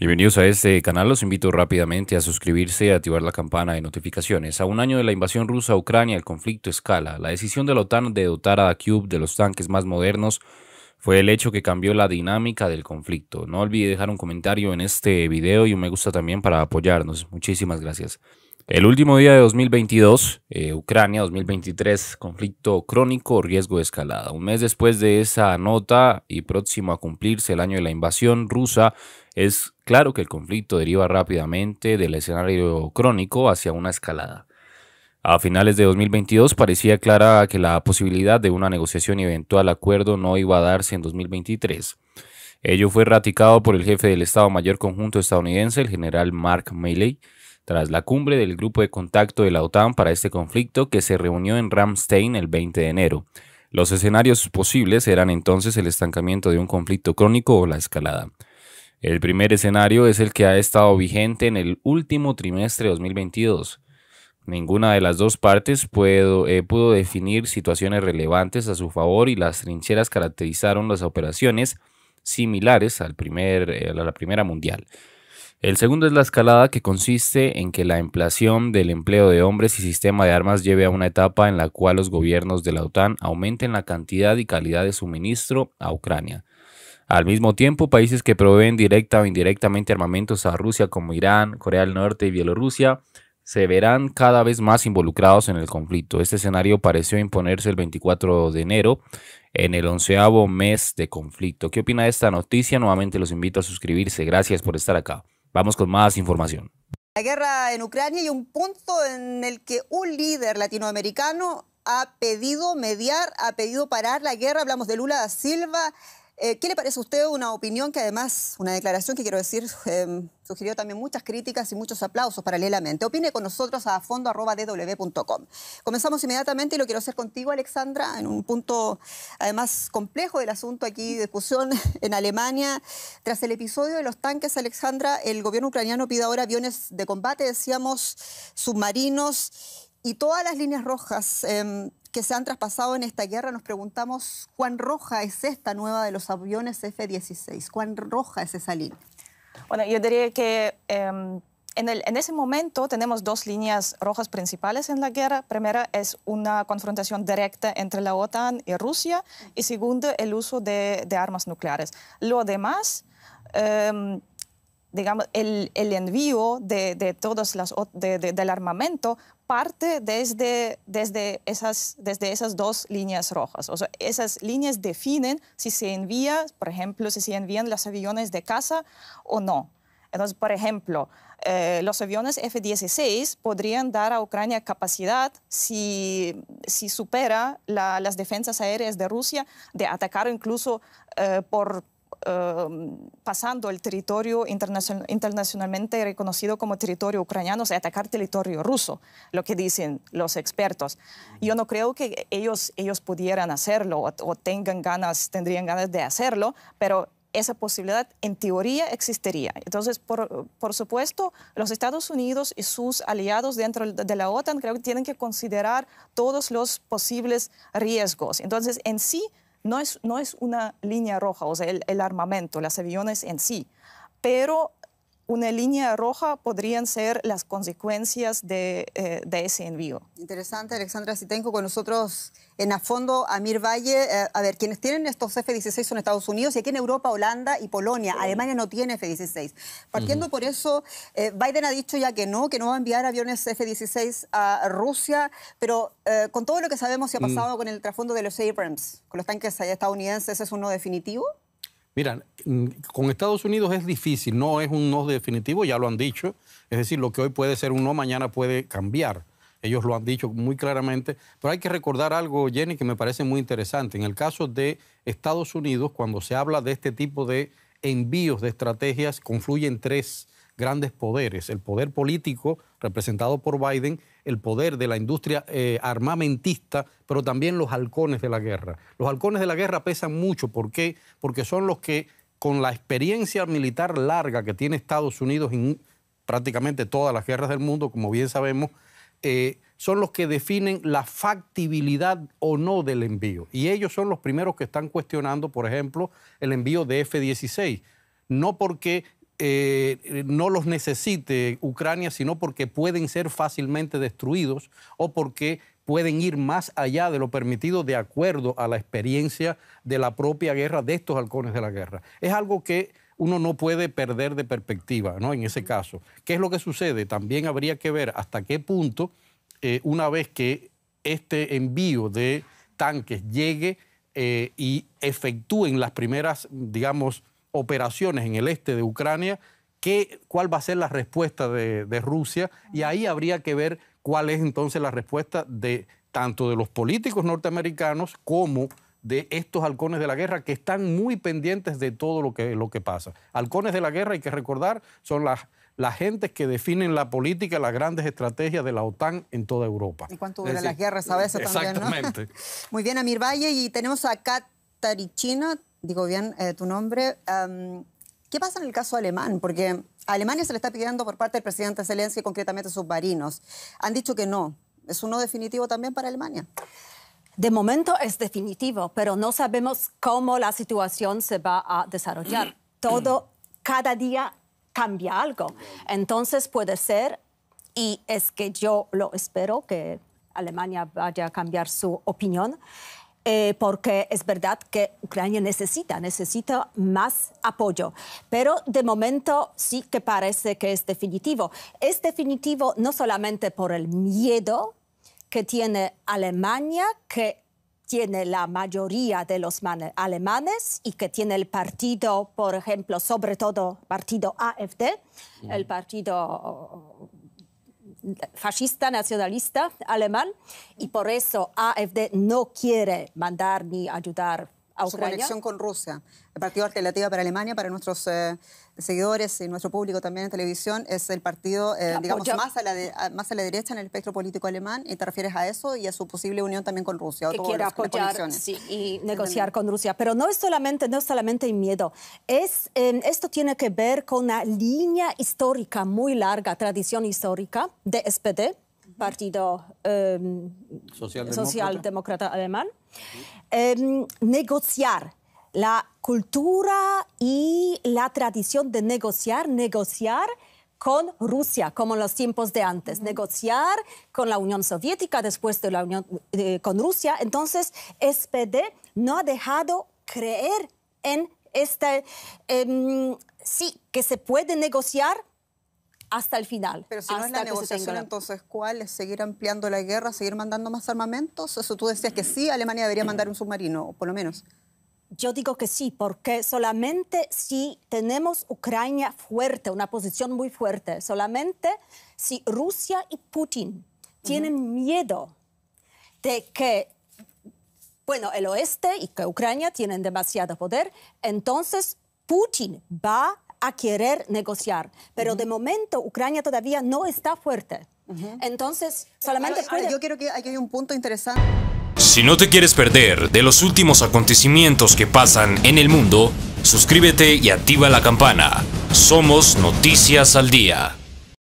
Bienvenidos a este canal, los invito rápidamente a suscribirse y activar la campana de notificaciones. A un año de la invasión rusa a Ucrania, el conflicto escala. La decisión de la OTAN de dotar a Cube de los tanques más modernos fue el hecho que cambió la dinámica del conflicto. No olvide dejar un comentario en este video y un me gusta también para apoyarnos. Muchísimas gracias. El último día de 2022, eh, Ucrania 2023, conflicto crónico, riesgo de escalada. Un mes después de esa nota y próximo a cumplirse el año de la invasión rusa, es claro que el conflicto deriva rápidamente del escenario crónico hacia una escalada. A finales de 2022 parecía clara que la posibilidad de una negociación y eventual acuerdo no iba a darse en 2023. Ello fue ratificado por el jefe del Estado Mayor Conjunto estadounidense, el general Mark Milley, tras la cumbre del grupo de contacto de la OTAN para este conflicto que se reunió en Ramstein el 20 de enero. Los escenarios posibles eran entonces el estancamiento de un conflicto crónico o la escalada. El primer escenario es el que ha estado vigente en el último trimestre de 2022. Ninguna de las dos partes eh, pudo, definir situaciones relevantes a su favor y las trincheras caracterizaron las operaciones similares al primer, eh, a la Primera Mundial. El segundo es la escalada que consiste en que la ampliación del empleo de hombres y sistema de armas lleve a una etapa en la cual los gobiernos de la OTAN aumenten la cantidad y calidad de suministro a Ucrania. Al mismo tiempo, países que proveen directa o indirectamente armamentos a Rusia como Irán, Corea del Norte y Bielorrusia se verán cada vez más involucrados en el conflicto. Este escenario pareció imponerse el 24 de enero en el onceavo mes de conflicto. ¿Qué opina de esta noticia? Nuevamente los invito a suscribirse. Gracias por estar acá. Vamos con más información. La guerra en Ucrania y un punto en el que un líder latinoamericano ha pedido mediar, ha pedido parar la guerra. Hablamos de Lula da Silva, eh, ¿Qué le parece a usted una opinión que además, una declaración que quiero decir, em, sugirió también muchas críticas y muchos aplausos paralelamente? Opine con nosotros a fondo.dw.com. Comenzamos inmediatamente y lo quiero hacer contigo, Alexandra, en un punto además complejo del asunto aquí, de discusión en Alemania. Tras el episodio de los tanques, Alexandra, el gobierno ucraniano pide ahora aviones de combate, decíamos, submarinos y todas las líneas rojas. Em, que se han traspasado en esta guerra, nos preguntamos cuán roja es esta nueva de los aviones F-16, cuán roja es esa línea. Bueno, yo diría que em, en, el, en, ese momento tenemos dos líneas rojas principales en la guerra. Primera es una confrontación directa entre la OTAN y Rusia y segundo el uso de, armas nucleares. Lo demás... Em, digamos, el, el envío de, de todas las, de, del armamento parte desde, desde, esas, desde esas dos líneas rojas. O sea, esas líneas definen si se envía, por ejemplo, si se envían los aviones de caza o no. Entonces, por ejemplo, eh, los aviones F-16 podrían dar a Ucrania capacidad si, si supera las defensas aéreas de Rusia de atacar incluso eh, por Em, pasando el territorio internacionalmente reconocido como territorio ucraniano, o sea, atacar territorio ruso, lo que dicen los expertos. Yo no creo que ellos, ellos pudieran hacerlo o, tengan ganas, tendrían ganas de hacerlo, pero esa posibilidad en teoría existiría. Entonces, por, por, supuesto, los Estados Unidos y sus aliados dentro de la OTAN creo que tienen que considerar todos los posibles riesgos. Entonces, en sí, no es, no es una línea roja, o sea, el, el armamento, las aviones en sí, pero una línea roja podrían ser las consecuencias de, eh, ese envío. Interesante, Alexandra si tengo con nosotros en a fondo, Amir Valle. Eh, a ver, quienes tienen estos F-16 son Estados Unidos y aquí en Europa, Holanda y Polonia. Alemania no tiene F-16. Partiendo por eso, eh, Biden ha dicho ya que no, que no va a enviar aviones F-16 a Rusia, pero con todo lo que sabemos y ha mm. pasado con el trasfondo de los Abrams, con los tanques estadounidenses, ¿es uno definitivo? Mira, con Estados Unidos es difícil, no es un no definitivo, ya lo han dicho. Es decir, lo que hoy puede ser un no, mañana puede cambiar. Ellos lo han dicho muy claramente. Pero hay que recordar algo, Jenny, que me parece muy interesante. En el caso de Estados Unidos, cuando se habla de este tipo de envíos de estrategias, confluyen tres grandes poderes, el poder político representado por Biden, el poder de la industria eh, armamentista, pero también los halcones de la guerra. Los halcones de la guerra pesan mucho, ¿por qué? Porque son los que, con la experiencia militar larga que tiene Estados Unidos en prácticamente todas las guerras del mundo, como bien sabemos, eh, son los que definen la factibilidad o no del envío. Y ellos son los primeros que están cuestionando, por ejemplo, el envío de F-16. No porque eh, no los necesite Ucrania, sino porque pueden ser fácilmente destruidos o porque pueden ir más allá de lo permitido de acuerdo a la experiencia de la propia guerra, de estos halcones de la guerra. Es algo que uno no puede perder de perspectiva, ¿no? En ese caso. ¿Qué es lo que sucede? También habría que ver hasta qué punto, eh, una vez que este envío de tanques llegue eh, y efectúen las primeras, digamos, operaciones en el este de Ucrania, qué, cuál va a ser la respuesta de, Rusia y ahí habría que ver cuál es entonces la respuesta de tanto de los políticos norteamericanos como de estos halcones de la guerra que están muy pendientes de todo lo que, lo que pasa. Halcones de la guerra, hay que recordar, son las, gentes que definen la política, las grandes estrategias de la OTAN en toda Europa. ¿Y cuánto dura las guerras sabes, exactamente. Exactamente. muy bien, Amir Valle, y tenemos acá Tarichino digo bien eh, tu nombre. ¿Qué pasa en el caso alemán? Porque Alemania se le está pidiendo por parte del presidente Zelensky concretamente sus marinos, Han dicho que no. ¿Es uno definitivo también para Alemania? De momento es definitivo, pero no sabemos cómo la situación se va a desarrollar. Todo, cada día cambia algo. Entonces puede ser, y es que yo lo espero, que Alemania vaya a cambiar su opinión, eh, porque es verdad que Ucrania necesita, necesita más apoyo. Pero de momento sí que parece que es definitivo. Es definitivo no solamente por el miedo que tiene Alemania, que tiene la mayoría de los alemanes y que tiene el partido, por ejemplo, sobre todo partido AFD, el partido fascista, nacionalista alemán, y por eso AFD no quiere mandar ni ayudar su conexión con Rusia. El partido Alternativa para Alemania, para nuestros eh, seguidores y nuestro público también en televisión, es el partido, eh, pues, digamos, más a, la más a la derecha en el espectro político alemán. Y te refieres a eso y a su posible unión también con Rusia. Que quiera apoyar sí, y negociar con Rusia. Pero no es solamente, no es solamente miedo. Es, esto tiene que ver con una línea histórica muy larga, tradición histórica de SPD partido em, socialdemócrata. alemán, em, negociar la cultura y la tradición de negociar, negociar con Rusia, como en los tiempos de antes, negociar con la Unión Soviética, después de la Unión eh, con Rusia. Entonces, SPD no ha dejado creer en este, em, sí, que se puede negociar hasta el final. Pero si no es la negociación, entonces, ¿cuál es seguir ampliando la guerra, seguir mandando más armamentos? Eso tú decías que sí, Alemania debería mandar un submarino, por lo menos. Yo digo que sí, porque solamente si tenemos Ucrania fuerte, una posición muy fuerte, solamente si Rusia y Putin tienen miedo de que, bueno, el oeste y que Ucrania tienen demasiado poder, entonces Putin va a querer negociar. Pero de momento Ucrania todavía no está fuerte. Entonces, solamente Yo quiero que aquí hay un punto interesante. Si no te quieres perder de los últimos acontecimientos que pasan en el mundo, suscríbete y activa la campana. Somos Noticias al Día.